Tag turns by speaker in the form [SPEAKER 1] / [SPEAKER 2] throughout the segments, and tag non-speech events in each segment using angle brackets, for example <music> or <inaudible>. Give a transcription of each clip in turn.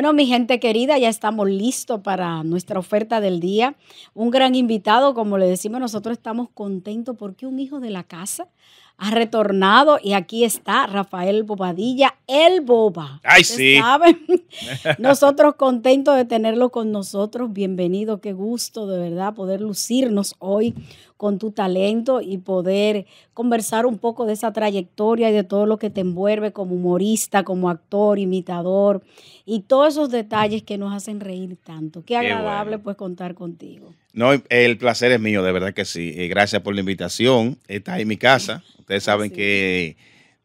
[SPEAKER 1] Bueno, mi gente querida, ya estamos listos para nuestra oferta del día. Un gran invitado, como le decimos, nosotros estamos contentos porque un hijo de la casa ha retornado y aquí está Rafael Bobadilla, el Boba. Ay, sí. <laughs> Nosotros contentos de tenerlo con nosotros. Bienvenido, qué gusto de verdad poder lucirnos hoy con tu talento y poder conversar un poco de esa trayectoria y de todo lo que te envuelve como humorista, como actor, imitador y todos esos detalles que nos hacen reír tanto. Qué, agradable pues contar contigo.
[SPEAKER 2] No, el placer es mío, de verdad que sí. Eh, gracias por la invitación. Está en mi casa. Ustedes saben que,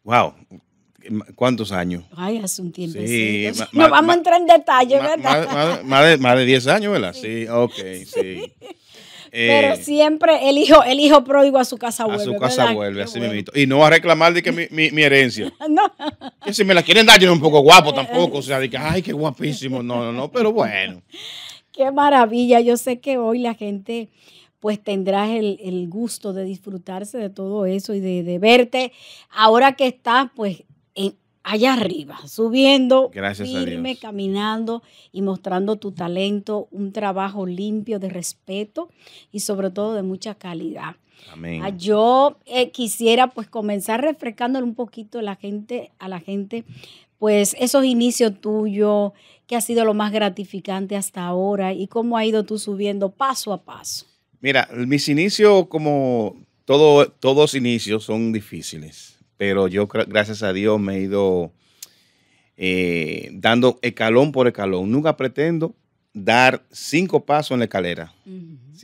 [SPEAKER 2] wow, ¿cuántos años?
[SPEAKER 1] Ay, hace un tiempo. Sí, <laughs> no vamos a entrar en detalle, ¿verdad?
[SPEAKER 2] Más, de, 10 años, ¿verdad? Sí, ok, <laughs> sí. Pero eh,
[SPEAKER 1] siempre el hijo, el hijo pródigo a su casa vuelve. A su casa
[SPEAKER 2] vuelve, así me invito. Y no a reclamar de que mi, mi, herencia. <laughs> no. si me la quieren dar, yo no un poco guapo tampoco. O sea, de que, ay, qué guapísimo. No, no, no, pero bueno.
[SPEAKER 1] Qué maravilla. Yo sé que hoy la gente pues tendrás el, gusto de disfrutarse de todo eso y de, verte ahora que estás pues allá arriba, subiendo, Gracias caminando y mostrando tu talento, un trabajo limpio de respeto y sobre todo de mucha calidad. Amén. Ah, yo eh, quisiera pues comenzar refrescándole un poquito a la gente, a la gente, pues esos inicios tuyos, ¿Qué ha sido lo más gratificante hasta ahora y cómo ha ido tú subiendo paso a paso?
[SPEAKER 2] Mira, mis inicios, como todo, todos inicios, son difíciles, pero yo, gracias a Dios, me he ido eh, dando escalón por escalón. Nunca pretendo dar cinco pasos en la escalera.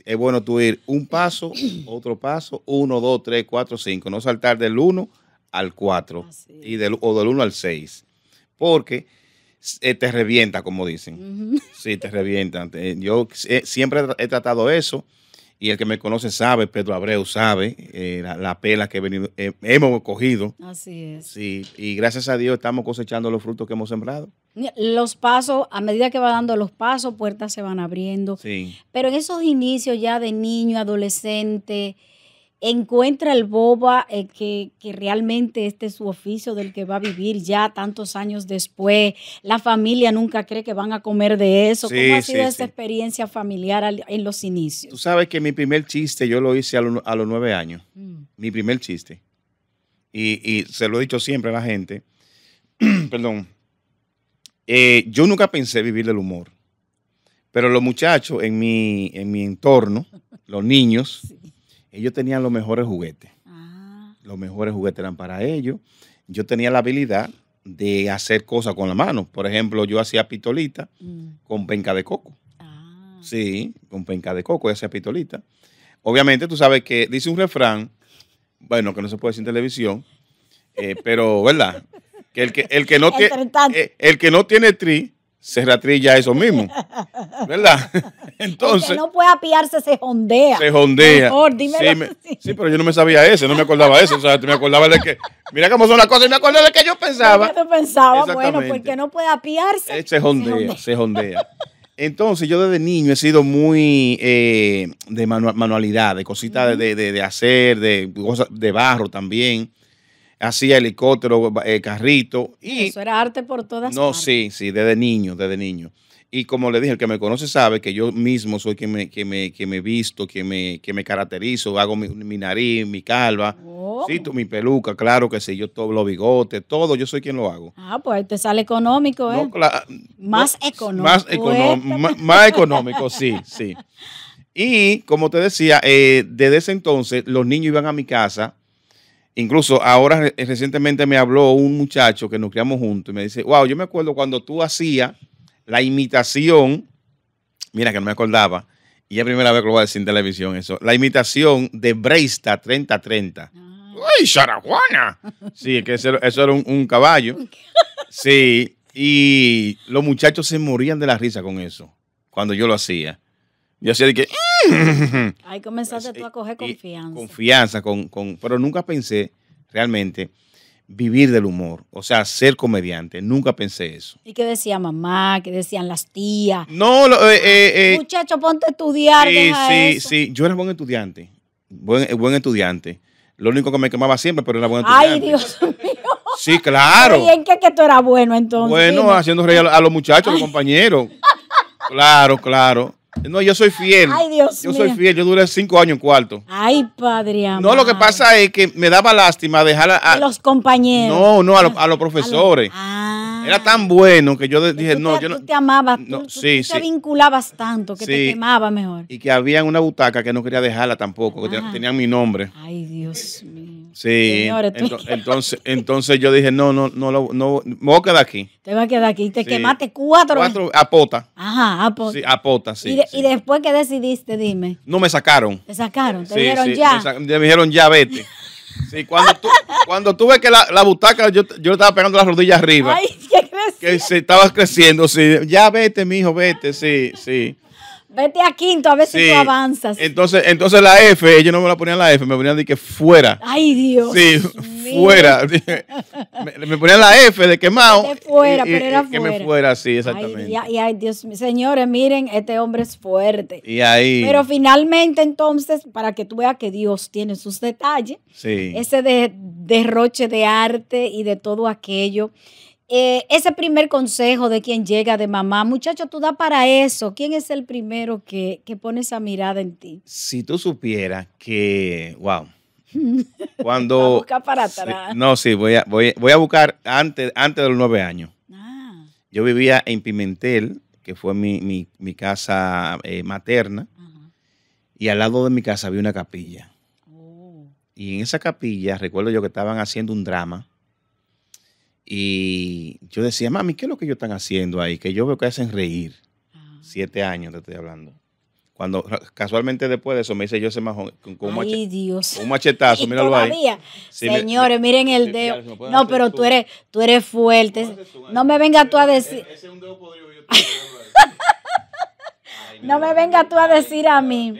[SPEAKER 2] Es bueno tú ir un paso, otro paso, uno, dos, tres, cuatro, cinco. No saltar del uno al cuatro y del, o del uno al seis. Porque eh, te revienta, como dicen. <laughs> Sí, te revienta. Yo eh, siempre he tratado eso y el que me conoce sabe, Pedro Abreu sabe, eh, la, pela que hemos cogido.
[SPEAKER 1] Así es.
[SPEAKER 2] Sí, y gracias a Dios estamos cosechando los frutos que hemos sembrado.
[SPEAKER 1] Los pasos, a medida que va dando los pasos, puertas se van abriendo. Sí. Pero en esos inicios ya de niño, adolescente, encuentra el boba eh, que, realmente este es su oficio del que va a vivir ya tantos años después. La familia nunca cree que van a comer de eso. ¿Cómo ha sido esa experiencia familiar en los inicios?
[SPEAKER 2] Tú sabes que mi primer chiste yo lo hice a, los nueve años. Mm. Mi primer chiste. Y, se lo he dicho siempre a la gente. <clears throat> Perdón. Eh, yo nunca pensé vivir del humor. Pero los muchachos en mi, en mi entorno, los niños ellos tenían los mejores juguetes. Ah. Los mejores juguetes eran para ellos. Yo tenía la habilidad de hacer cosas con la mano. Por ejemplo, yo hacía pistolita mm. con penca de coco. Ah. Sí, con penca de coco, yo hacía pitolita. Obviamente, tú sabes que dice un refrán, bueno, que no se puede decir en televisión, eh, pero, ¿verdad? Que el que, el que no <laughs> tiene eh, el que no tiene tri retrilla eso mismo.
[SPEAKER 1] ¿Verdad? <laughs> Entonces. El no puede apiarse, se jondea. Se jondea.
[SPEAKER 2] sí, pero yo no me sabía eso, no me acordaba eso. O sea, me acordaba de que. Mira cómo son las cosas y me acordaba de que yo pensaba.
[SPEAKER 1] Yo pensaba, bueno, porque no puede apiarse. Eh, se jondea,
[SPEAKER 2] se jondea. Entonces, yo desde niño he sido muy eh, de manualidad, de cositas de, de, de, hacer, de de barro también hacía helicóptero, eh, carrito.
[SPEAKER 1] Y Eso era arte por todas No,
[SPEAKER 2] sí, sí, desde niño, desde niño. Y como le dije, el que me conoce sabe que yo mismo soy quien me, que me, que me visto, que me, que me caracterizo, hago mi, nariz, mi calva, oh. mi peluca, claro que sí, yo todo, los bigotes, todo, yo soy quien lo hago.
[SPEAKER 1] Ah, pues te sale económico, ¿eh? más económico. Más,
[SPEAKER 2] económico, sí, sí. <laughs> Y como te decía, eh, desde ese entonces los niños iban a mi casa Incluso ahora eh, recientemente me habló un muchacho que nos criamos juntos y me dice, wow, yo me acuerdo cuando tú hacías la imitación, mira que no me acordaba, y es la primera vez que lo voy a decir en televisión eso, la imitación de Breista 3030. Ah. ¡Ay, ¡Uy, juana. Sí, que eso, era un, caballo. Sí, y los muchachos se morían de la risa con eso, cuando yo lo hacía. Yo hacía de que... <laughs>
[SPEAKER 1] Ahí comenzaste pues, tú a eh, coger eh, confianza.
[SPEAKER 2] Confianza, con, pero nunca pensé realmente vivir del humor, o sea, ser comediante. Nunca pensé eso.
[SPEAKER 1] ¿Y qué decía mamá? ¿Qué decían las tías?
[SPEAKER 2] No, lo, eh, eh ah,
[SPEAKER 1] muchacho, ponte a estudiar. Sí, sí,
[SPEAKER 2] sí. Yo era buen estudiante, buen, buen estudiante. Lo único que me quemaba siempre, pero era buen estudiante.
[SPEAKER 1] Ay, Dios <laughs> mío.
[SPEAKER 2] Sí, claro. ¿Y
[SPEAKER 1] en qué que tú eras bueno entonces? Bueno, haciendo
[SPEAKER 2] reír a los muchachos, los compañeros. Claro, claro. No, yo soy fiel. Yo soy fiel. Yo duré cinco años en cuarto.
[SPEAKER 1] Ay, padre No, lo que
[SPEAKER 2] pasa es que me daba lástima dejar a... a los
[SPEAKER 1] compañeros. No,
[SPEAKER 2] no, a, los profesores. Era tan bueno que yo dije, no, yo no... Tú te amabas, sí, te
[SPEAKER 1] vinculabas tanto que te quemaba mejor.
[SPEAKER 2] Y que había una butaca que no quería dejarla tampoco, que tenía ah. tenían mi nombre.
[SPEAKER 1] Ay, Dios mío.
[SPEAKER 2] Sí. entonces, entonces yo dije, no, no, no, no, no, me voy a quedar aquí.
[SPEAKER 1] Te vas a quedar aquí. te quemaste cuatro. Cuatro a pota. Ajá, a pota. Sí,
[SPEAKER 2] a pota, sí.
[SPEAKER 1] Y, después que decidiste, dime.
[SPEAKER 2] No me sacaron. Te
[SPEAKER 1] sacaron, te dijeron ya.
[SPEAKER 2] Me, dijeron ya, vete. <laughs> Sí, cuando, tú, cuando tuve que la, butaca, yo, estaba pegando las rodillas arriba. Ay, que crees? Que se estaba creciendo, sí. Ya vete, mi hijo vete, sí, sí.
[SPEAKER 1] Vete a quinto, a ver si tú avanzas.
[SPEAKER 2] Entonces, entonces la F, ellos no me la ponían la F, me ponían de que fuera.
[SPEAKER 1] Ay, Dios. Sí,
[SPEAKER 2] fuera. <laughs> me, ponían la F de quemado. Que fuera, pero era fuera. Que me fuera, sí, exactamente.
[SPEAKER 1] y, ay, Dios Señores, miren, este hombre es fuerte.
[SPEAKER 2] Y ahí. Pero
[SPEAKER 1] finalmente, entonces, para que tú veas que Dios tiene sus detalles,
[SPEAKER 3] ese
[SPEAKER 1] derroche de arte y de todo aquello eh, ese primer consejo de quien llega de mamá, muchacho, tú da para eso. ¿Quién es el primero que, pone esa mirada en ti?
[SPEAKER 2] Si tú supieras que, wow. <laughs> Cuando.
[SPEAKER 1] para no,
[SPEAKER 2] sí, voy a, voy, voy a buscar antes, antes de los nueve años. Ah. Yo vivía en Pimentel, que fue mi, casa eh, materna, y al lado de mi casa había una capilla. Oh. Y en esa capilla, recuerdo yo que estaban haciendo un drama y yo decía, mami, ¿qué es lo que ellos están haciendo ahí? Que yo veo que hacen reír. Ah. Siete años te estoy hablando. Cuando casualmente después de eso me dice yo ese majón con, un, machetazo, Dios. un machetazo, míralo ahí.
[SPEAKER 1] Señores, miren el dedo. no, pero tú. eres tú eres fuerte. No me vengas tú a decir. Ese es un dedo podrido, <laughs> no me vengas tú a decir a mí.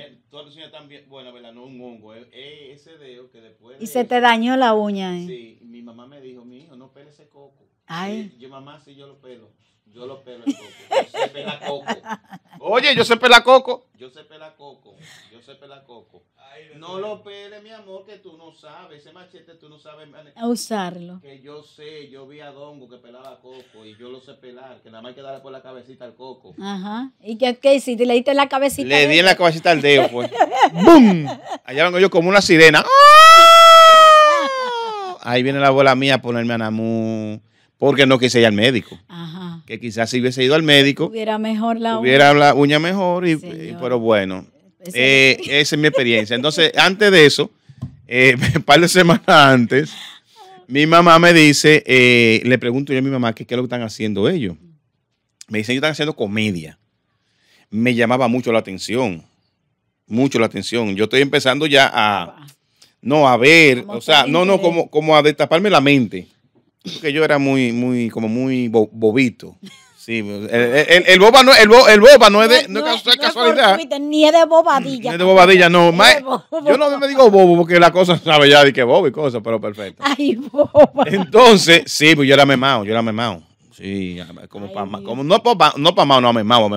[SPEAKER 2] ese dedo que después. Y se te dañó la uña, ¿eh? Sí mamá me dijo, mi hijo, no pele ese coco. Ay. Yo, mamá, sí, yo lo pelo. Yo lo pelo el coco. Yo sé pela coco. <laughs> Oye, yo sé pela coco. Yo sé pela coco. Yo sé pela coco. no lo pele, mi amor, que tú no sabes. Ese machete tú no sabes.
[SPEAKER 1] A usarlo.
[SPEAKER 2] Que yo sé, yo vi a Dongo que pelaba coco y yo lo sé pelar, que nada más hay que darle por la cabecita
[SPEAKER 1] al coco. Ajá. ¿Y qué, qué hiciste? ¿Le diste la cabecita? Le di en la cabecita al dedo, pues. <laughs> ¡Bum!
[SPEAKER 2] Allá vengo yo como una sirena. ¡Ah! ahí viene la abuela mía a ponerme a Namu porque no quise ir al médico. Que quizás si hubiese ido al médico.
[SPEAKER 1] Hubiera mejor la hubiera uña.
[SPEAKER 2] la uña mejor, pero bueno. Eh, esa es mi experiencia. Entonces, antes de eso, eh, <laughs> un par de semanas antes, mi mamá me dice, eh, le pregunto yo a mi mamá qué es lo que están haciendo ellos. Me dicen, ellos están haciendo comedia. Me llamaba mucho la atención. Mucho la atención. Yo estoy empezando ya a no, a ver, o sea, no, no, como, como a destaparme la mente. Porque yo era muy, muy, como muy bobito. Sí, el, el, boba no, el, boba no es de
[SPEAKER 1] no, es, casualidad. ni es de bobadilla. Ni es de bobadilla, no. Más, yo
[SPEAKER 2] no me digo bobo porque la cosa sabe ya de que bobo y cosas, pero perfecto.
[SPEAKER 1] Ay, boba.
[SPEAKER 2] Entonces, sí, pues yo era memao, yo era memao. Sí, como, como no para no pa mao, no memao,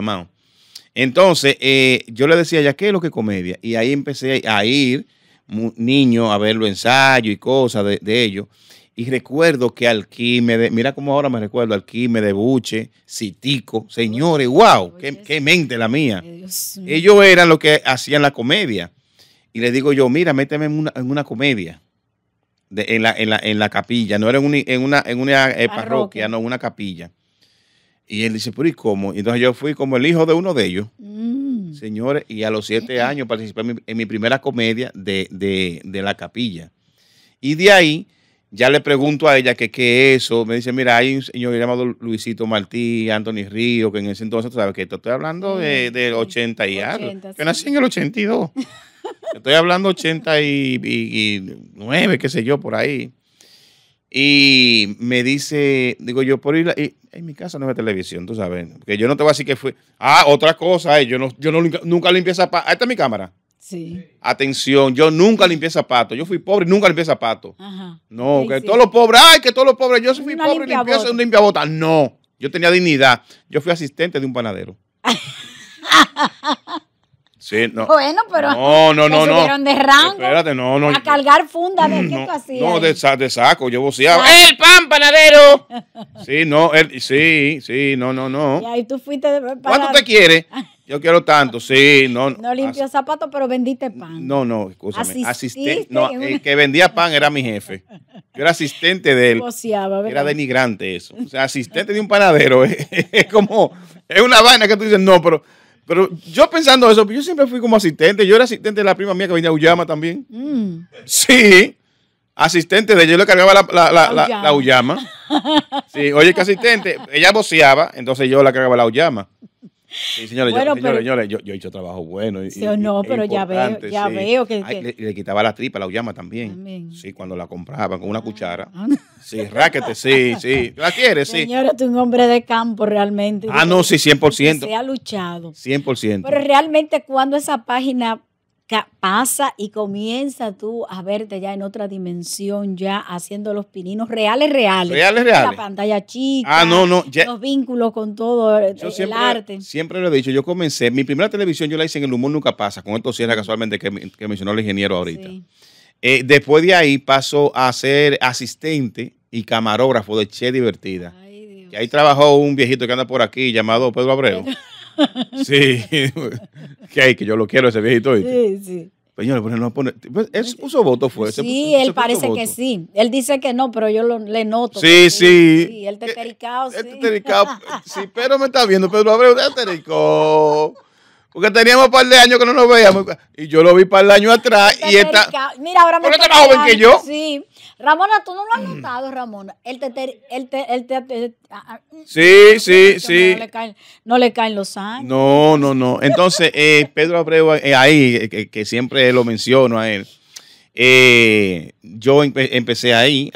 [SPEAKER 2] Entonces, eh, yo le decía ya, ¿qué es lo que comedia? Y ahí empecé a ir niño a ver los ensayos y cosas de, ellos. Y recuerdo que Alquímedes, mira como ahora me recuerdo, de Buche, Citico, señores, wow, qué, mente la mía. Ellos eran los que hacían la comedia. Y le digo yo, mira, méteme en una, en una comedia. De, en, la, en, la, capilla, no era en, una, en una eh, parroquia, no, una capilla. Y él dice, pero ¿y cómo? entonces yo fui como el hijo de uno de ellos. Mm. Mm. Señores, y a los siete años participé en mi, primera comedia de, La Capilla. Y de ahí ya le pregunto a ella que qué es eso. Me dice, mira, hay un señor llamado Luisito Martí, Anthony Río, que en ese entonces, sabes que estoy hablando del de 80 y algo. Yo nací en el 82. <laughs> estoy hablando 89, qué sé yo, por ahí. Y me dice, digo yo, por ir, en mi casa no hay televisión, tú sabes, que yo no te voy a decir que fue. Ah, otra cosa, eh, yo, no, yo nunca limpié zapatos. Ahí está mi cámara. Sí. Atención, yo nunca limpié zapatos. Yo fui pobre y nunca limpié zapatos. Ajá. No, que todos los pobres, ay, que todos los pobres, yo fui pobre y limpié un No, yo tenía dignidad. Yo fui asistente de un panadero. <laughs> Sí, no. Bueno,
[SPEAKER 1] pero. No, no, no. no. de rango. Espérate, no, no. A cargar funda de no, qué tú hacías. No,
[SPEAKER 2] de, saco. Yo voceaba. Ah. ¡El pan, panadero! <laughs> sí, no, sí, sí, no, no, no. Y
[SPEAKER 1] ahí tú fuiste. De, ¿Cuánto te quiere?
[SPEAKER 2] <laughs> Yo quiero tanto, sí, no. No
[SPEAKER 1] limpió zapatos, pero vendiste pan. No,
[SPEAKER 2] no, escúchame. Asistente. el que vendía pan era mi jefe. Yo era asistente de él.
[SPEAKER 1] Boceaba, era
[SPEAKER 2] denigrante eso. O sea, asistente de un panadero. Es, <laughs> es como, es una vaina que tú dices, no, pero pero yo pensando eso, yo siempre fui como asistente. Yo era asistente de la prima mía que venía a Ullama también. Mm. Sí, asistente de ella. Yo le cargaba la, la, Uyama. Sí, oye, que asistente. Ella voceaba, entonces yo la cargaba la Uyama. Sí, señores, yo, señores, yo, he hecho trabajo bueno. Y, sí, no, pero ya veo, ya veo que, Le, quitaba la tripa, la uyama también. Sí, cuando la compraban con una ah. cuchara. Ah, sí, raquete, sí, sí. ¿La quieres? Sí.
[SPEAKER 1] Señores, tú un hombre de campo realmente. Ah, no, sí,
[SPEAKER 2] 100%. Se ha
[SPEAKER 1] luchado.
[SPEAKER 2] 100%. Pero
[SPEAKER 1] realmente cuando esa página pasa y comienza tú a verte ya en otra dimensión, ya haciendo los pininos reales, reales. Reales, La pantalla chica. Ah, los vínculos con todo eh, el, arte.
[SPEAKER 2] Siempre lo he dicho. Yo comencé, mi primera televisión yo la hice en El Humor Nunca Pasa, con esto cierra casualmente que, mencionó el ingeniero ahorita. Eh, después de ahí pasó a ser asistente y camarógrafo de Che Divertida. y ahí trabajó un viejito que anda por aquí llamado Pedro Abreu. Sí, <laughs> que hay, que yo lo quiero ese viejito.
[SPEAKER 1] Sí, sí.
[SPEAKER 2] Señor, pues no pone. Pues, puso voto fue? Sí, él parece que
[SPEAKER 1] sí. Él dice que no, pero yo lo, le noto. Sí, sí. él te sí. Él eh, eh, <laughs> sí, pero
[SPEAKER 2] me está viendo, Pedro Abreu, usted tericó. Porque teníamos un par de años que no nos veíamos. Y yo lo vi un par de años atrás. y está.
[SPEAKER 1] Mira, ahora me. más este joven que yo. Sí. Ramona, tú no lo has mm. notado, Ramona. El te, el ah, ah, mm, sí, sí, sí. No le, caen, los años.
[SPEAKER 2] No, no, no. Entonces, eh, Pedro Abreu, eh, ahí, eh, que, siempre lo menciono a él. yo empecé ahí,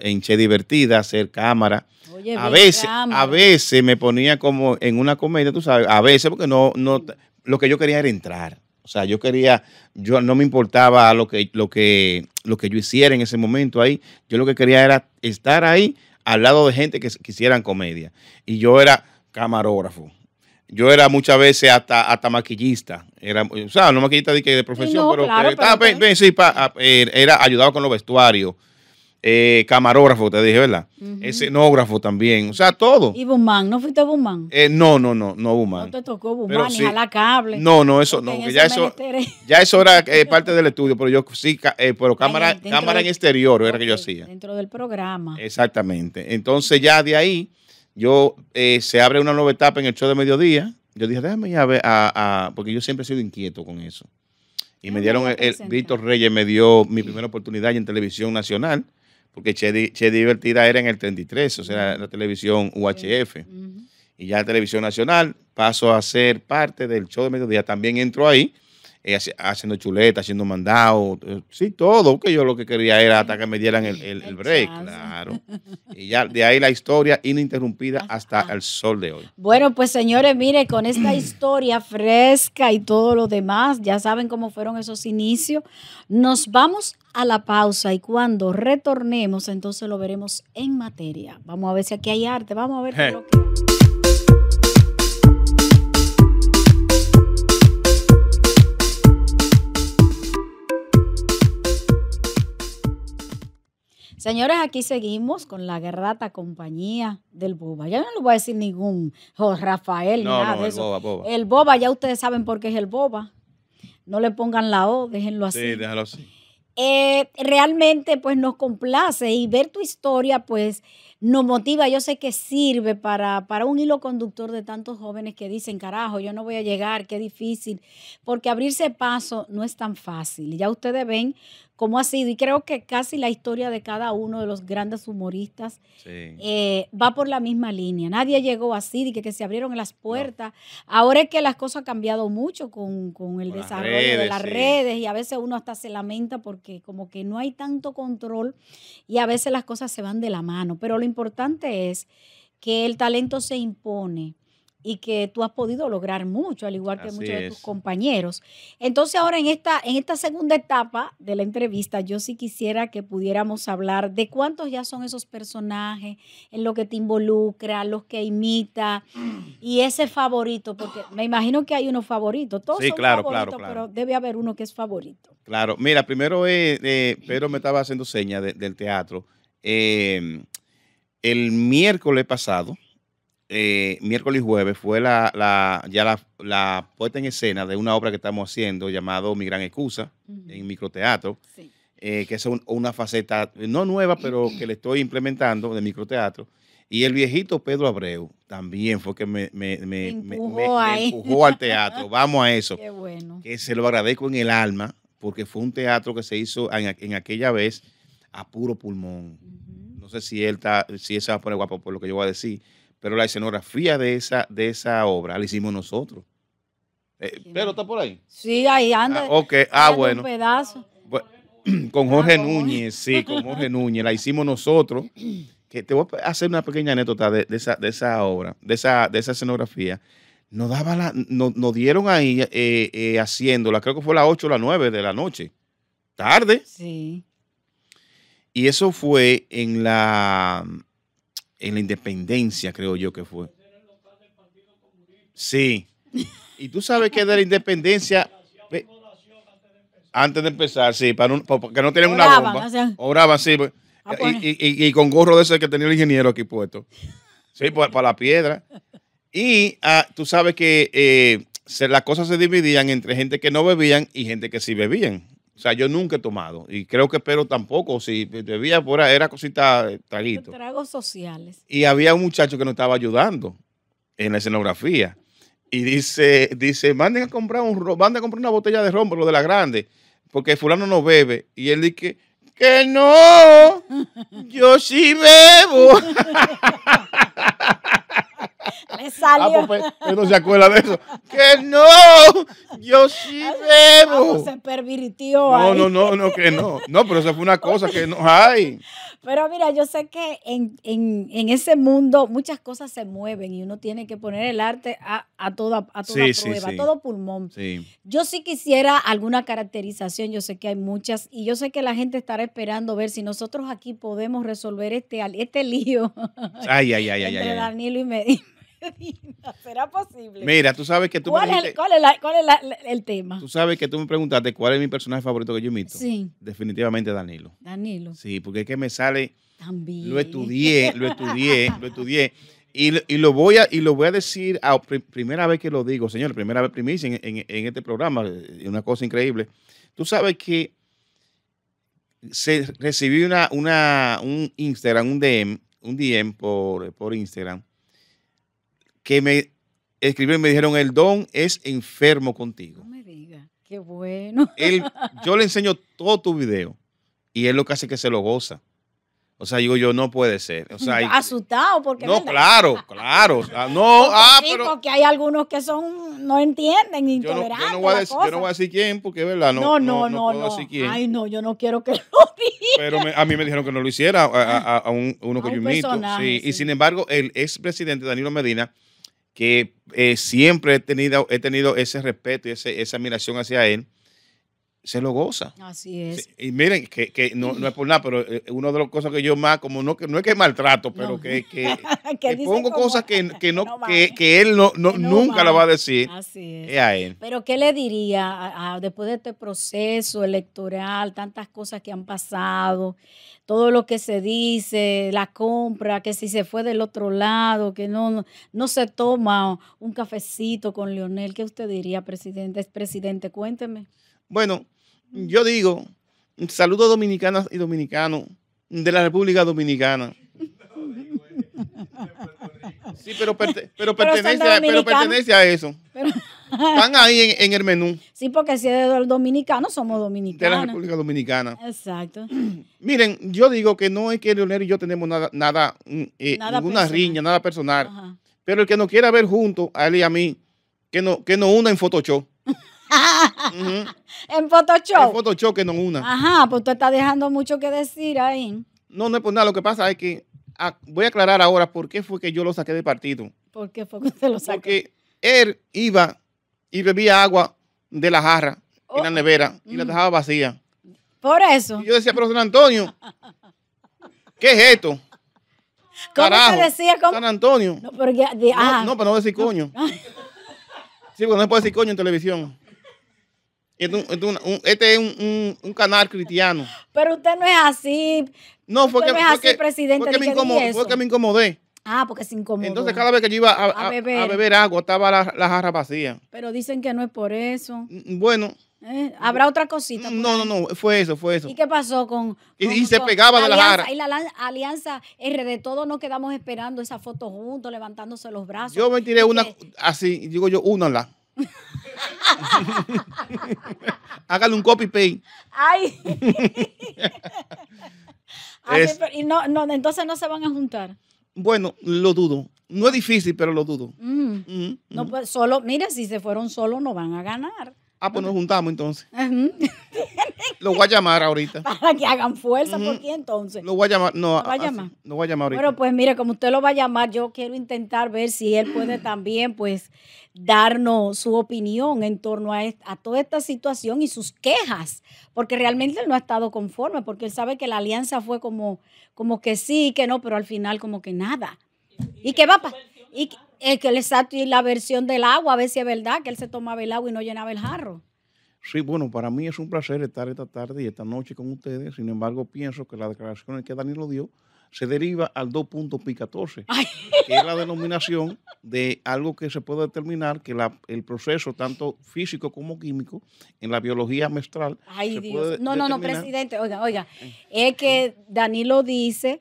[SPEAKER 2] en Che Divertida, a hacer cámara. Oye, a veces, a veces me ponía como en una comedia, tú sabes, a veces porque no, no, lo que yo quería era entrar. O sea, yo quería, yo no me importaba lo que, lo que lo que yo hiciera en ese momento ahí. Yo lo que quería era estar ahí al lado de gente que quisieran comedia. Y yo era camarógrafo. Yo era muchas veces hasta, hasta maquillista. Era, o sea, no maquillista de, profesión, pero, eh, era ayudado con los vestuarios. Eh, camarógrafo, te dije, ¿verdad? Escenógrafo también, o sea, todo.
[SPEAKER 1] ¿Y Bumán? ¿No fuiste a Bumán?
[SPEAKER 2] Eh, no, no, no, no Bumán. No
[SPEAKER 1] te tocó Bumán, ni sí. cable. No, no, eso no, ya eso, <laughs>
[SPEAKER 2] ya eso era eh, parte del estudio, pero yo sí, pero cámara, cámara en exterior era que yo hacía.
[SPEAKER 1] Dentro del programa.
[SPEAKER 2] Exactamente. Entonces ya de ahí, yo, se abre una nueva etapa en el show de mediodía. Yo dije, déjame ya ver, a, porque yo siempre he sido inquieto con eso. Y me dieron, el Víctor Reyes me dio mi primera oportunidad en televisión nacional porque Che, Divertida era en el 33, o sea, la televisión UHF. Y ya la televisión nacional pasó a ser parte del show de mediodía. También entró ahí, eh, haciendo chuleta, haciendo mandado, eh, sí, todo, que yo lo que quería era hasta que me dieran el, break, claro. <laughs> Y ya de ahí la historia ininterrumpida hasta el sol de hoy.
[SPEAKER 1] Bueno, pues señores, mire, con esta <clears throat> historia fresca y todo lo demás, ya saben cómo fueron esos inicios, nos vamos a la pausa y cuando retornemos entonces lo veremos en materia. Vamos a ver si aquí hay arte, vamos a ver Señores, aquí seguimos con la guerrata compañía del Boba. Ya no le voy a decir ningún Rafael nada de eso. El boba, el boba, ya ustedes saben por qué es el Boba. No le pongan la O, déjenlo así. Sí, déjalo así. Eh, realmente pues nos complace y ver tu historia pues nos motiva, yo sé que sirve para, un hilo conductor de tantos jóvenes que dicen, carajo, yo no voy a llegar, qué difícil, porque abrirse paso no es tan fácil. Ya ustedes ven cómo ha sido y creo que casi la historia de cada uno de los grandes humoristas eh, va por la misma línea. Nadie llegó así, de que, se abrieron las puertas. Ahora es que las cosas han cambiado mucho con, el desarrollo de las redes y a veces uno hasta se lamenta porque como que no hay tanto control y a veces las cosas se van de la mano. Pero lo importante es que el talento se impone y que tú has podido lograr mucho, al igual que muchos de tus compañeros. Entonces ahora en esta, en esta segunda etapa de la entrevista, yo sí quisiera que pudiéramos hablar de cuántos ya son esos personajes, en lo que te involucra, los que imita y ese favorito, porque me imagino que hay unos favoritos, todos sí, son claro, favoritos, claro, pero debe haber uno que es favorito.
[SPEAKER 2] Claro, mira, primero eh, eh Pedro me estaba haciendo señas del teatro. Em, el miércoles pasado, eh, miércoles y jueves, fue la, ya la, puesta en escena de una obra que estamos haciendo llamado Mi Gran Excusa en microteatro, eh, que es una faceta no nueva, pero <clears throat> que le estoy implementando de microteatro. Y el viejito Pedro Abreu también fue que me,
[SPEAKER 1] empujó,
[SPEAKER 2] al teatro. Vamos a eso. bueno. Que se lo agradezco en el alma, porque fue un teatro que se hizo en, aquella vez a puro pulmón sé si él está, si esa se va a poner guapo por lo que yo voy a decir, pero la escenografía de esa, de esa obra la hicimos nosotros. Eh, pero está por ahí.
[SPEAKER 1] Sí, ahí anda. Ah,
[SPEAKER 2] ok, ah, <clears throat> ah, bueno. Un
[SPEAKER 1] pedazo.
[SPEAKER 2] Con Jorge Núñez, sí, con <laughs> Jorge Núñez, la hicimos nosotros. <clears throat> Que te voy a hacer una pequeña anécdota de, esa, de esa obra, de esa, de esa escenografía. Nos, daba la, nos, dieron ahí eh, eh, haciéndola, creo que fue a las 8 o las 9 de la noche. Tarde. Sí. Y eso fue en la, en la independencia, creo yo que fue. Sí. Y tú sabes que de la independencia. Antes de empezar, sí, para, que no tienen una bomba. O sí. Pues, y, con gorro de ese que tenía el ingeniero aquí puesto. Sí, para, la piedra. Y ah, tú sabes que eh, se, las cosas se dividían entre gente que no bebían y gente que sí bebían. O sea, yo nunca he tomado y creo que espero tampoco. Si debía fuera, era cosita eh, traguito.
[SPEAKER 1] Tragos sociales.
[SPEAKER 2] Y había un muchacho que nos estaba ayudando en la escenografía y dice, dice, manden a comprar un a comprar una botella de ron, lo de la grande, porque fulano no bebe. Y él dice, que
[SPEAKER 3] no,
[SPEAKER 2] yo sí bebo. <laughs>
[SPEAKER 1] Me <laughs> salió. Ah, pues, pues,
[SPEAKER 2] no se acuerda de eso.
[SPEAKER 1] ¡Que no! Yo sí bebo. No, se pervirtió. No, ahí. no, no,
[SPEAKER 2] no, que no. No, pero eso fue una cosa que no hay.
[SPEAKER 1] Pero mira, yo sé que en, en, en, ese mundo muchas cosas se mueven y uno tiene que poner el arte a, a toda, a toda prueba, a todo pulmón. Yo sí quisiera alguna caracterización, yo sé que hay muchas y yo sé que la gente estará esperando ver si nosotros aquí podemos resolver este, este lío ay, ay, ay, ay, <laughs> Danilo y Medina. <laughs> ¿será posible? Mira, tú
[SPEAKER 2] sabes que tú ¿Cuál me es, el,
[SPEAKER 1] cuál es, el tema? Tú
[SPEAKER 2] sabes que tú me preguntaste cuál es mi personaje favorito que yo imito. Sí. Definitivamente Danilo. Danilo. Sí, porque es que me sale...
[SPEAKER 1] También. Lo estudié,
[SPEAKER 2] lo estudié, lo estudié. Y, lo voy a, y lo voy a decir, a primera vez que lo digo, señor, primera vez primicia en, este programa, una cosa increíble. Tú sabes que se una, un Instagram, un DM, un DM por Instagram, que me escribieron y me dijeron, el don es enfermo contigo. No me
[SPEAKER 1] diga, qué bueno. Él, <laughs> yo le
[SPEAKER 2] enseño todo tu video y él lo que hace es que se lo goza. O sea, digo yo, no puede ser. O sea, <laughs>
[SPEAKER 1] Asustado porque... No, claro, <laughs>
[SPEAKER 2] claro. no, porque ah, sí,
[SPEAKER 1] pero... Porque hay algunos que son, no entienden, intolerantes. Yo no, yo no voy, a decir, yo no voy a
[SPEAKER 2] decir quién porque, es ¿verdad? No, no, no, no. no, quién. Ay,
[SPEAKER 1] no, yo no quiero que lo diga.
[SPEAKER 2] Pero a mí me dijeron que no lo hiciera, a, un, uno que yo imito. Sí. Y sin embargo, el expresidente Danilo Medina que eh, siempre he tenido, he tenido ese respeto y esa admiración hacia él se lo goza.
[SPEAKER 4] Así es.
[SPEAKER 2] Y miren, que, no, es por nada, pero eh, una de las cosas que yo más, como no, que no es que maltrato, pero que, que,
[SPEAKER 1] <laughs>
[SPEAKER 2] pongo cosas que, no, <laughs> que, él no, nunca lo va a decir. Así es. a él.
[SPEAKER 1] Pero ¿qué le diría después de este proceso electoral, tantas cosas que han pasado, todo lo que se dice, la compra, que si se fue del otro lado, que no, no, se toma un cafecito con Leonel? ¿Qué usted diría, presidente? Presidente, cuénteme.
[SPEAKER 2] Bueno, yo digo, saludos dominicanas y dominicanos de la República Dominicana. Sí, pero, <laughs> pero, pertenece pero, a, pertenece, a, eso.
[SPEAKER 1] Van ahí en, el menú. Sí, porque si es dominicano, somos dominicanos. De la República
[SPEAKER 2] Dominicana.
[SPEAKER 1] Exacto. <clears throat> Miren, yo digo que no es que Leonel
[SPEAKER 2] y yo tenemos nada, nada, mm, eh, ninguna riña, nada personal. Pero el que nos quiera ver juntos, a él y a mí, que, no, que nos una en Photoshop en Photoshop. En Photoshop que no una.
[SPEAKER 1] Ajá, pues tú estás dejando mucho que decir ahí. No, no es por nada. Lo que
[SPEAKER 2] pasa es que ah, voy a aclarar ahora por qué fue que yo lo saqué de partido.
[SPEAKER 1] ¿Por qué fue que usted lo saqué
[SPEAKER 2] Porque él iba y bebía agua de la jarra en la oh. nevera y la mm. dejaba vacía. Por eso. yo decía, pero San Antonio, ¿qué es esto? ¿Cómo se decía? San Antonio. No,
[SPEAKER 1] porque, ah. no,
[SPEAKER 2] para no decir coño. Sí, bueno, no se puede decir coño en televisión. Este es un, canal cristiano.
[SPEAKER 1] Pero usted no es así. No, fue que, que, me
[SPEAKER 2] fue que me incomodé.
[SPEAKER 1] Ah, porque se incomodó. Entonces cada vez que
[SPEAKER 2] yo iba a, beber. agua estaba la, jarra vacía.
[SPEAKER 1] Pero dicen que no es por eso. Mm, mm, bueno. Eh, ¿Habrá otra cosita?
[SPEAKER 2] No, no, no, fue eso, fue eso. ¿Y
[SPEAKER 1] qué pasó con...? y, se pegaba de la, jarra. Y la, alianza alianza de todos nos quedamos esperando esa foto juntos, levantándose los brazos. Yo me tiré una,
[SPEAKER 2] así, digo yo, la <laughs> <laughs> Hágale un copy-paste.
[SPEAKER 1] Ay. <laughs> Ah, y no, no, entonces no se van a juntar.
[SPEAKER 2] Bueno, lo dudo. No es difícil, pero lo dudo.
[SPEAKER 1] Mm. Mm, no, pues solo, mira, si se fueron solos no van a ganar.
[SPEAKER 2] Ah, pues nos juntamos entonces. Lo voy a llamar ahorita. <laughs>
[SPEAKER 1] Para que hagan fuerza, ¿por qué entonces? Lo voy
[SPEAKER 2] a llamar, no. Lo voy a llamar. ahorita. Bueno,
[SPEAKER 1] pues mire, como usted lo va a llamar, yo quiero intentar ver si él puede también, pues, darnos su opinión en torno a, toda esta situación y sus quejas, porque realmente él no ha estado conforme, porque él sabe que la alianza fue como, como que sí, y que no, pero al final como que nada. ¿Y, y, que va a es que exacto, y la versión del agua, a ver si es verdad que él se tomaba el agua y no llenaba el jarro.
[SPEAKER 2] Sí, bueno, para mí es un placer estar esta tarde y esta noche con ustedes. Sin embargo, pienso que la declaración que Danilo dio se deriva al 2.14, <laughs> que es la denominación de algo que se puede determinar que el proceso, tanto físico como químico, en la biología menstrual
[SPEAKER 4] Ay, Dios. no, no, no, presidente,
[SPEAKER 1] oiga, oiga. Ah, eh. Es que Danilo dice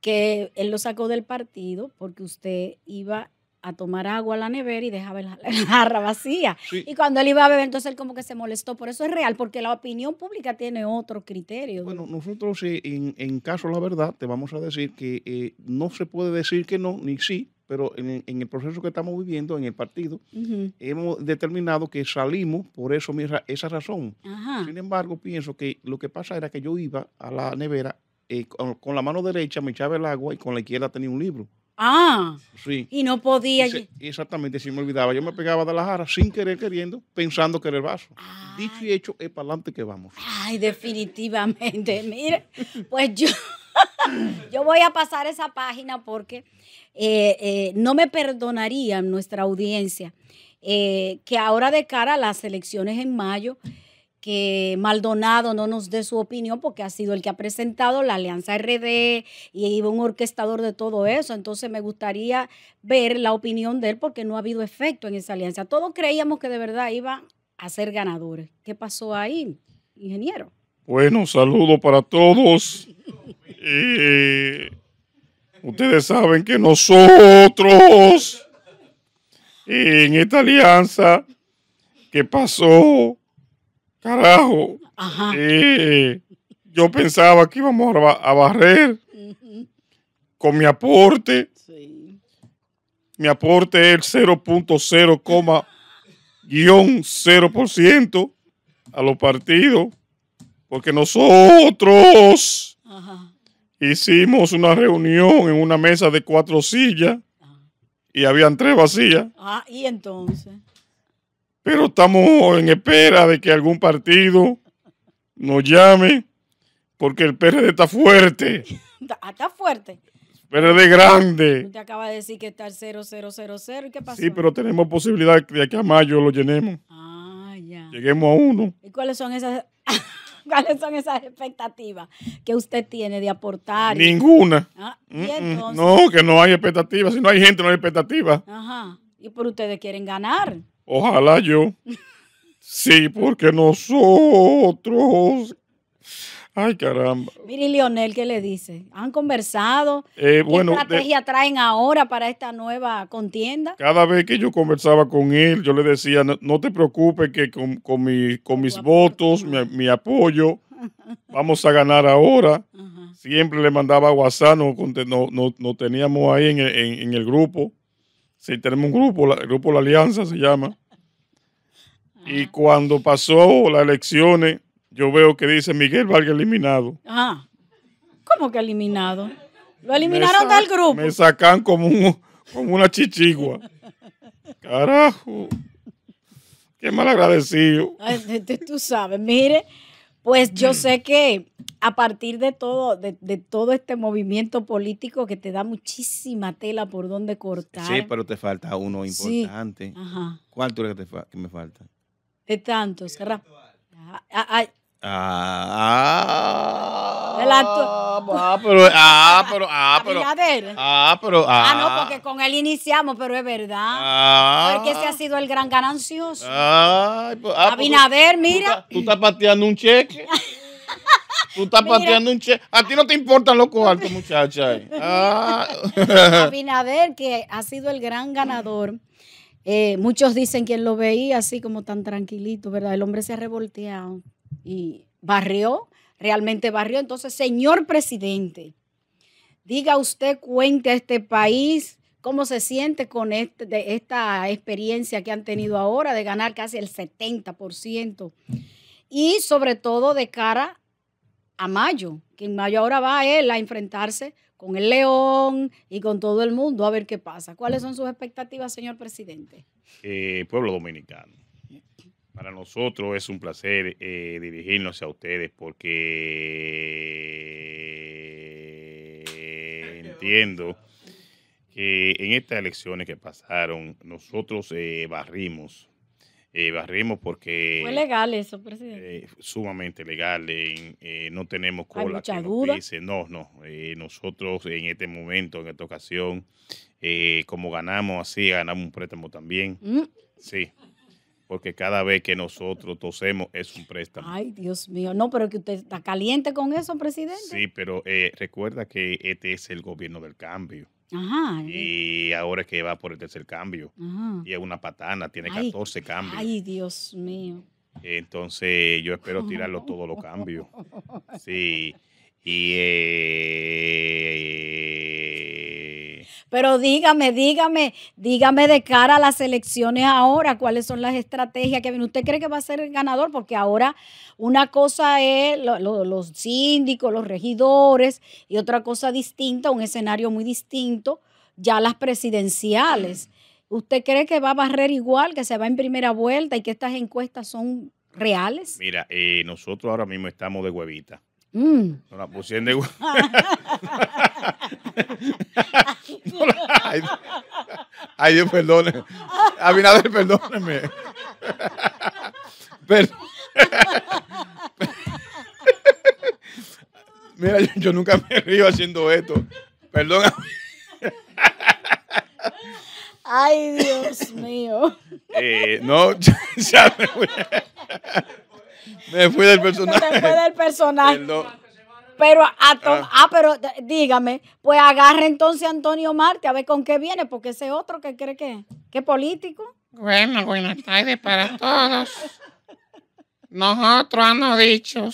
[SPEAKER 1] que él lo sacó del partido porque usted iba a tomar agua a la nevera y dejaba la, <laughs> jarra vacía. Y cuando él iba a beber, entonces él como que se molestó. Por eso es real, porque la opinión pública tiene
[SPEAKER 2] otro criterio. Bueno, nosotros eh, en, en caso la verdad te vamos a decir que eh, no se puede decir que no ni sí, pero en, el proceso que estamos viviendo en el partido, hemos determinado que salimos por eso esa razón. Sin embargo, pienso que lo que pasa era que yo iba a la nevera eh, con, la mano derecha me echaba el agua y con la izquierda tenía un libro. Ah. Sí. Y
[SPEAKER 1] no podía.
[SPEAKER 2] exactamente, si me olvidaba. Yo me pegaba de la jara sin querer queriendo, pensando que era el vaso. Dicho y hecho, es para adelante
[SPEAKER 1] que vamos. Ay, definitivamente. <laughs> Mire, pues yo, <laughs> yo voy a pasar esa página porque eh, eh, no me perdonaría nuestra audiencia eh, que ahora de cara a las elecciones en mayo que Maldonado no nos dé su opinión porque ha sido el que ha presentado la Alianza RD y un orquestador de todo eso. Entonces me gustaría ver la opinión de él porque no ha habido efecto en esa alianza. Todos creíamos que de verdad iba a ser ganadores. ¿Qué pasó ahí, ingeniero?
[SPEAKER 3] Bueno, saludo para todos. Eh, ustedes saben que nosotros en esta alianza ¿qué pasó
[SPEAKER 2] carajo,
[SPEAKER 3] yo pensaba que íbamos a barrer con mi aporte. Sí. Mi aporte es el 0.0, 0% a los partidos, porque nosotros hicimos una reunión en una mesa de cuatro sillas ah. y habían tres vacías.
[SPEAKER 1] Ah, y entonces
[SPEAKER 3] pero estamos en espera de que algún partido nos llame, porque el PRD está fuerte. <laughs>
[SPEAKER 1] Ah, está fuerte.
[SPEAKER 3] PRD grande. Usted
[SPEAKER 1] acaba de decir que está el 0000. ¿Y qué pasó? Sí, pero
[SPEAKER 3] tenemos posibilidad de que a mayo lo llenemos. Ah, ya. Lleguemos a uno.
[SPEAKER 1] ¿Y cuáles son esas, <laughs> ¿cuáles son esas expectativas que usted tiene de aportar? Ninguna.
[SPEAKER 3] Ah, no, que no hay expectativas. Si no hay gente, no hay expectativas.
[SPEAKER 1] Ajá. Y por ustedes quieren ganar.
[SPEAKER 3] Ojalá yo. Sí, porque nosotros. Ay, caramba.
[SPEAKER 1] Mire, Lionel, ¿qué le dice? ¿Han conversado?
[SPEAKER 3] Eh, ¿Qué bueno, estrategia
[SPEAKER 1] traen ahora para esta nueva contienda?
[SPEAKER 3] Cada vez que yo conversaba con él, yo le decía, no, te preocupes que con, mis votos, mi, apoyo, vamos a ganar ahora. Siempre le mandaba WhatsApp, no, no, teníamos ahí en, en el grupo. Sí, tenemos un grupo, el grupo La Alianza se llama. Y cuando pasó las elecciones, yo veo que dice Miguel Vargas eliminado.
[SPEAKER 1] Ah, ¿cómo que eliminado? Lo eliminaron del grupo. Me
[SPEAKER 3] sacan como, una chichigua. Carajo. Qué mal agradecido.
[SPEAKER 1] tú sabes, mire, pues yo mm. sé que a partir de todo, de, todo este movimiento político que te da muchísima tela por donde cortar. Sí,
[SPEAKER 2] pero te falta uno importante. Sí. Ajá. ¿Cuál tú que me falta?
[SPEAKER 1] De tantos. Ah, pero, ah, ah, el ah, pero, ah, pero, ah, pero,
[SPEAKER 2] ah, pero, ah, no, ah. porque
[SPEAKER 1] con él iniciamos, pero es verdad. Ah. porque ese ha sido el gran ganancioso.
[SPEAKER 2] Ay, pues, pues Abinader, mira. Tú, estás pateando un cheque.
[SPEAKER 1] <laughs>
[SPEAKER 2] Tú estás pateando un cheque. A ti no te importan los cuartos, muchacha. Eh. <laughs>
[SPEAKER 1] Abinader, que ha sido el gran ganador eh, muchos dicen él lo veía así como tan tranquilito, ¿verdad? El hombre se ha revolteado y barrió, realmente barrió. Entonces, señor presidente, diga usted, cuente a este país cómo se siente con este, de esta experiencia que han tenido ahora de ganar casi el 70% y sobre todo de cara a mayo, que en mayo ahora va él a enfrentarse con el león y con todo el mundo a ver qué pasa. ¿Cuáles son sus expectativas, señor presidente?
[SPEAKER 2] Eh, pueblo dominicano, para nosotros es un placer eh, dirigirnos a ustedes porque entiendo que en estas elecciones que pasaron nosotros eh, barrimos eh, barrimos porque... Fue
[SPEAKER 1] legal eso, presidente. Eh,
[SPEAKER 2] sumamente legal, eh, no tenemos cola Hay que dice No, no, nosotros en este momento, en esta ocasión, como ganamos así, ganamos un préstamo también. Mm. Sí, porque cada vez que nosotros tosemos es un préstamo.
[SPEAKER 1] Ay, Dios mío, no, pero que usted está caliente con eso, presidente.
[SPEAKER 2] Sí, pero recuerda que este es el gobierno del cambio. Y ahora es que va por el tercer cambio. Y es una patana, tiene 14 cambios. Ay,
[SPEAKER 1] Dios mío.
[SPEAKER 2] Entonces yo espero tirarlo <laughs> todos los cambios. <laughs> Sí. Y. Eh,
[SPEAKER 1] Pero dígame, dígame, dígame de cara a las elecciones ahora, cuáles son las estrategias que vienen. ¿Usted cree que va a ser el ganador? Porque ahora una cosa es los síndicos, los regidores, y otra cosa distinta, un escenario muy distinto, ya las presidenciales. ¿Usted cree que va a barrer igual, que se va en primera vuelta y que estas encuestas son reales?
[SPEAKER 2] Mira, eh, nosotros ahora mismo estamos de huevita Mm. No la pusieron de
[SPEAKER 3] <laughs> ay, Dios, perdóneme. Abinader, perdóneme. Pero... Mira, yo, nunca me río haciendo esto. Perdón.
[SPEAKER 1] ay, Dios mío.
[SPEAKER 3] Eh, no, <laughs> ya me voy. Me fui del personaje. del personaje.
[SPEAKER 1] Pero, a ah. ah. pero dígame, pues agarre entonces a Antonio Marte a ver con qué viene, porque ese otro que cree que es político.
[SPEAKER 4] Bueno, buenas tardes para todos. Nosotros hemos dicho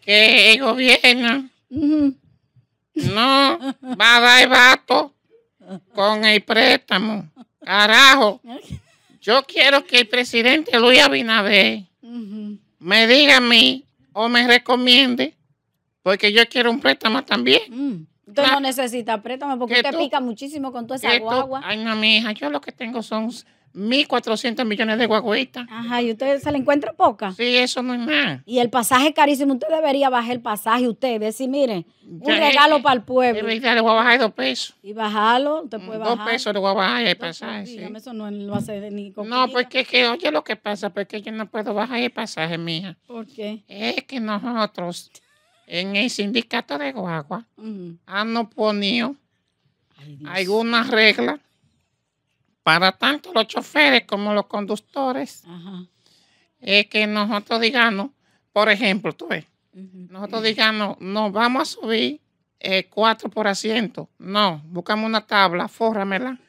[SPEAKER 4] que el gobierno no va a dar vato con el préstamo. Carajo, yo quiero que el presidente Luis Abinader me diga a mí o me recomiende, porque yo quiero un préstamo también. Mm. Tú no, necesitas necesita préstamo porque te pica muchísimo con toda esa guagua. ay, no, mi hija, yo lo que tengo son 1.400 millones de guaguitas. Ajá, y usted se le encuentra poca. Sí, eso no es más.
[SPEAKER 1] Y el pasaje carísimo, usted debería bajar el pasaje, usted decir, mire, un eh, regalo eh, para el pueblo. Eh, y le
[SPEAKER 4] voy a bajar dos pesos. Y
[SPEAKER 1] bajarlo,
[SPEAKER 4] usted puede bajar. Dos pesos le voy a bajar el pasaje. Sí. Dígame, eso no lo hace ni con No, porque es que, oye lo que pasa, porque pues, yo no puedo bajar el pasaje, mija. ¿Por qué? Es que nosotros, en el sindicato de guagua, uh -huh. han oponido algunas reglas para tanto los choferes como los conductores, es que nosotros digamos, por ejemplo, tú ves, nosotros digamos, no vamos a subir eh, cuatro por asiento. No, buscamos una tabla, fórramela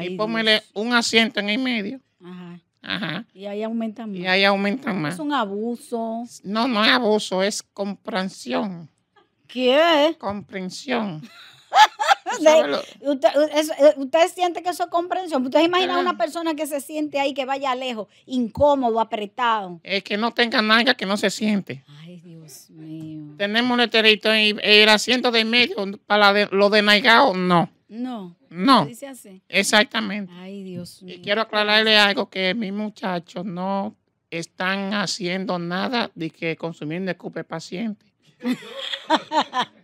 [SPEAKER 4] y pónmele un asiento en el medio. Ajá. Ajá.
[SPEAKER 1] Y ahí aumentan más. Y ahí aumentan más. Es un abuso. No, no es
[SPEAKER 4] abuso, es comprensión. ¿Qué? Comprensión.
[SPEAKER 3] <laughs> usted,
[SPEAKER 1] siente eh, ustedes sienten que eso es comprensión. Ustedes imaginan una persona que se siente ahí, que vaya lejos, incómodo, apretado. Es que no tenga nada
[SPEAKER 4] que no se siente. Ay, Dios mío. Tenemos un letrerito en el asiento de medio para lo de no.
[SPEAKER 1] No. No.
[SPEAKER 4] Exactamente. Ay, Dios mío. Y quiero aclararle algo que mis muchachos no están haciendo nada de que consumiendo escupe paciente. <laughs>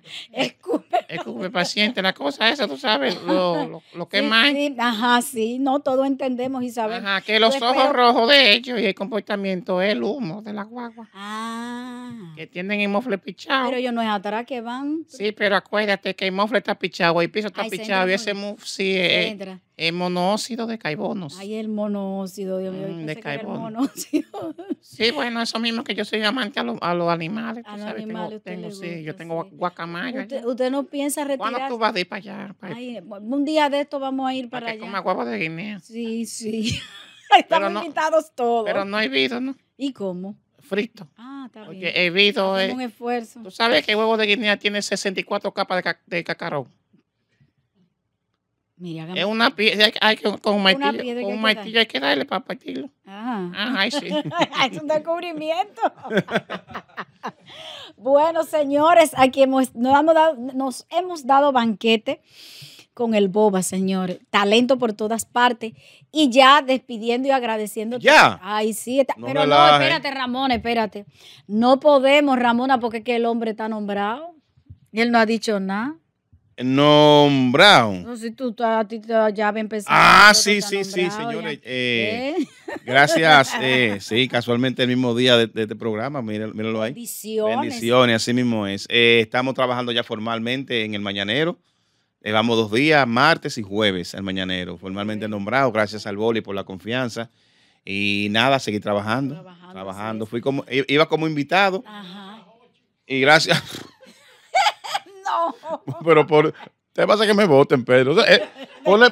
[SPEAKER 4] <laughs> Escupe. paciente, la cosa esa, tú sabes, lo, <laughs> que más.
[SPEAKER 1] ajá, sí, no todo entendemos y sabemos. que los pues, ojos rojos de ellos y el
[SPEAKER 4] comportamiento es el humo
[SPEAKER 1] de la guagua.
[SPEAKER 4] Ah. Que tienen el mofle pichado. Pero ellos no es atrás que van. Sí, pero acuérdate que el mofle está pichado, el piso está pichado y ese sí, es, eh, el monóxido de caibonos. Ay,
[SPEAKER 1] el monóxido, mm, de caibonos.
[SPEAKER 4] Sí, bueno, eso mismo que yo soy amante a, los animales. animales. yo tengo guacamar.
[SPEAKER 1] Usted, no piensa retirarse? ¿Cuándo tú vas a ir para allá? un día de esto vamos a ir para, allá. Que comer huevos de Guinea. Sí, sí. <laughs> Estamos no, invitados todos. Pero no hay vidrio, ¿no?
[SPEAKER 4] ¿Y cómo? Frito. Ah, está bien. Porque he es. Es un esfuerzo. Tú sabes que el huevo de Guinea tiene 64 capas de, cacarón. Mira, es una piedra, hay que, con un martillo, hay que darle para partirlo.
[SPEAKER 1] Ah. ahí sí. <laughs> es un descubrimiento. <laughs> Bueno, señores, aquí nos, hemos dado, nos hemos dado banquete con el Boba, señores. Talento por todas partes. Y ya despidiendo y agradeciendo. Ya. Ay, sí. pero no, espérate, eh. Ramón, espérate. No podemos, Ramona, porque es que el hombre está nombrado. Y él no ha dicho nada.
[SPEAKER 2] Nombrado. No,
[SPEAKER 1] si tú, ya habías empezado. Ah,
[SPEAKER 2] sí, sí, sí, señores. Eh, ¿Eh? gracias. <laughs> Eh, sí, casualmente el mismo día de, este programa, míralo, ahí. Bendiciones. Bendiciones, así mismo es. estamos trabajando ya formalmente en el Mañanero. vamos dos días, martes y jueves, el Mañanero. Formalmente nombrado, gracias al Boli por la confianza. Y nada, seguir trabajando. Trabajando. Fui como, iba como invitado. Y gracias. Pero por. Te pasa que me voten, Pedro. Eh,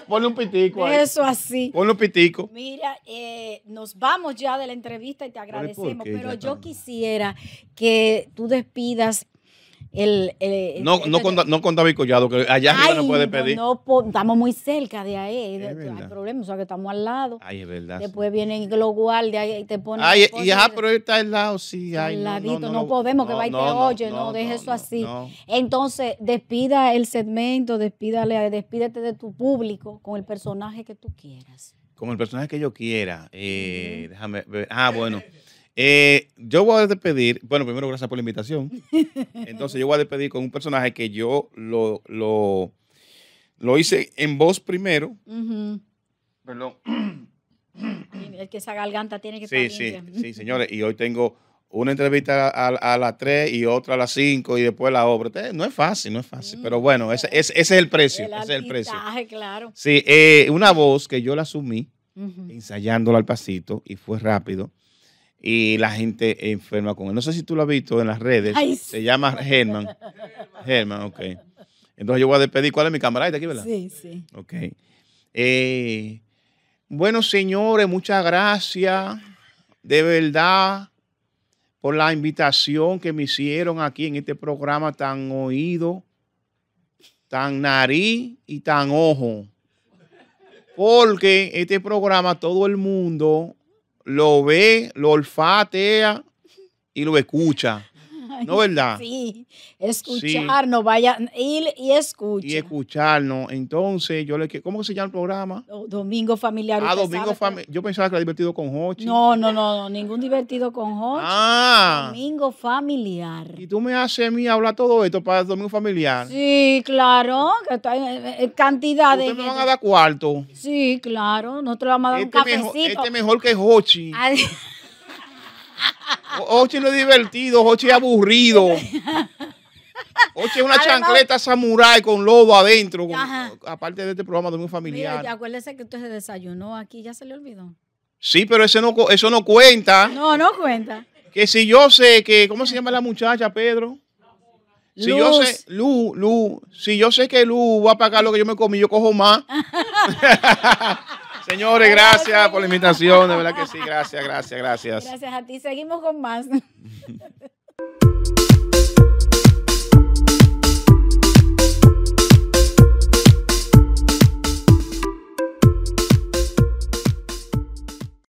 [SPEAKER 2] ponle, un pitico Eso así. Ponle un pitico.
[SPEAKER 1] Mira, eh, nos vamos ya de la entrevista y te agradecemos, pero yo quisiera que tú despidas el, no, no,
[SPEAKER 2] con, Collado, que allá no puede pedir. No,
[SPEAKER 1] estamos muy cerca de ahí. hay problema, o sea que estamos al lado.
[SPEAKER 2] Ay, es verdad. Después
[SPEAKER 1] viene vienen los y te ponen. Ay, y
[SPEAKER 2] pero está al lado, sí. al ladito, no, podemos que te oye, no, deje eso
[SPEAKER 1] así. Entonces, despida el segmento, despídale, despídete de tu público con el personaje que tú quieras.
[SPEAKER 2] Con el personaje que yo quiera. Eh, Déjame ver. Ah, bueno. Eh, yo voy a despedir, bueno, primero gracias por la invitación. <laughs> Entonces yo voy a despedir con un personaje que yo lo, lo, hice en voz primero. Perdón.
[SPEAKER 1] Es que esa garganta tiene que sí, sí,
[SPEAKER 2] sí, señores. Y hoy <laughs> tengo una entrevista a, las 3 y otra a las 5 y después la obra. No es fácil, no es fácil. pero mm, bueno, ese, ese, es el precio. El es el precio.
[SPEAKER 1] claro. Sí,
[SPEAKER 2] eh, una voz que yo la asumí
[SPEAKER 1] ensayándola
[SPEAKER 2] al pasito y fue rápido y la gente enferma con él. No sé si tú lo has visto en las redes. Se llama Germán. Germán, <laughs> ok. Entonces yo voy a despedir. ¿Cuál es mi cámara? aquí, verdad? Sí, sí. Ok. Eh, bueno, señores, muchas gracias. De verdad, por la invitación que me hicieron aquí en este programa tan oído, tan nariz y tan ojo. Porque este programa todo el mundo lo ve, lo olfatea y lo escucha.
[SPEAKER 1] ¿No verdad? Sí, escucharnos, vayan, ir
[SPEAKER 2] y escuchar. Y escucharnos. Entonces, yo le ¿cómo se llama el programa? Domingo Familiar. Ah, Domingo Familiar. Yo pensaba que era divertido con Hochi. No, no,
[SPEAKER 1] no, ningún divertido con Hochi. Ah. Domingo Familiar. Y
[SPEAKER 2] tú me haces a mí hablar todo esto para el Domingo Familiar.
[SPEAKER 1] Sí, claro, que está en eh, eh, cantidad de. me van a dar
[SPEAKER 2] cuarto?
[SPEAKER 1] Sí, claro, nosotros vamos a dar este un cafecito.
[SPEAKER 2] este mejor que Hochi. Oche no divertido, Ocho aburrido.
[SPEAKER 1] Ocho es una chancleta
[SPEAKER 2] samurái con lobo adentro. aparte de este programa de muy familiar. Mira,
[SPEAKER 1] acuérdese que usted se desayunó aquí, ya se le olvidó.
[SPEAKER 2] Sí, pero ese no, eso no cuenta.
[SPEAKER 1] No, no cuenta.
[SPEAKER 2] Que si yo sé que, ¿cómo se llama la muchacha, Pedro?
[SPEAKER 1] Si yo sé,
[SPEAKER 2] Lu, Lu, si yo sé que Lu va a pagar lo que yo me comí, yo cojo más. <laughs> Señores, gracias por la invitación. De verdad que sí. Gracias, gracias, gracias.
[SPEAKER 1] Gracias a ti. Seguimos con más. <laughs>